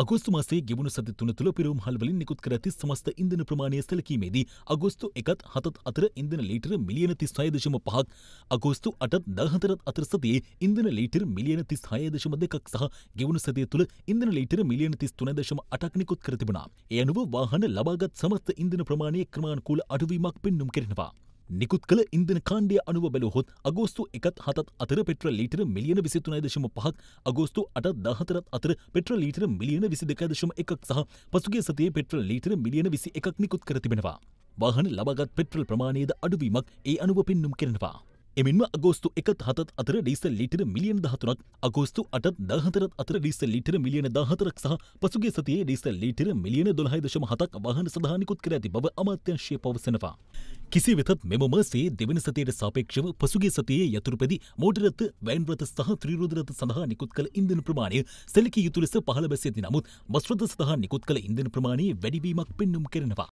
අගෝස්තු මාසේ ගෙවුණු සති තුන තුළ පිරවුම් හල්වලින් නිකුත් කර ඇති සමස්ත ඉන්ධන ප්‍රමාණය සැලකීමේදී අගෝස්තු එකත් හතත් අතර ඉන්ධන ලීටර මිලියන තිස් හයදශම පහක් අගෝස්තු අටත් දහතරත් අතර සතියේ ඉන්ධන ලීටර් මිලියන තිස් හයදශම දෙකක් සහ ගෙවුණු සතිය තුළ ඉන්ධන ලීටර මිලියන තිස් තුනදශම අටක් නිකුත් කර තිබුණා. ඒ අනුව වාහන ලබාගත් සමස්ත ඉන්ධන ප්‍රමාණය ක්‍රමාණුකූල අඩුවීමක් පෙන්නුම් කරනවා. නිකුත් කළ ඉන්ධන කාණ්ඩය අනුව බැලුවහොත් අගෝස්තු එකත් හතත් අතර පෙට්‍ර ලීටර මිලියන විසිතුනයි දශම පහක් අගෝස්තු අටත් දහතරත් අතර පෙට්‍ර ලීටර මිලියන විසි දෙකයි දශම එකක් සහ පසුගේ සතියේ පෙට්‍රල් ලීටර මිලියන විසි එකක් නිකුත් කර තිබෙනවා. වාහන ලබාගත් පෙට්‍රල් ප්‍රමාණයද අඩුවීමක් ඒ අනුව පෙන්නුම් කරනවා. එමෙන්ම අගෝස්තු එකත් හතත් අතර ඩීසල් ලීටර මිලියන දහතුනක් අගෝස්තු අටත් දහතරත් අතර ඩීසල් ලීටර මිලියන දහතරක් සහ පසුගේ සතියේ ඩීසල් ලීටර මිලියන දොළහයි දශම හතක් වාහන සඳහා නිකුත් කර ඇති බව අමාත්‍යංශය පවසනවා. කිසි වෙතත් මෙම මාසේ දෙවන සතියට සාපේක්ෂව පසුගේ සතියේ යතුරුපැදි මෝටරත වැන්රත සහ ත්‍රීරුදරත සඳහා නිකුත් කළ ඉන්ධන ප්‍රමාණය සැලකිය යුතු ලෙස පහළ බැසෙති නමුත් බස්රත සඳහා නිකුත් කළ ඉන්ධන ප්‍රමාණයේ වැඩිවීමක් පෙන්නුම් කරනවා.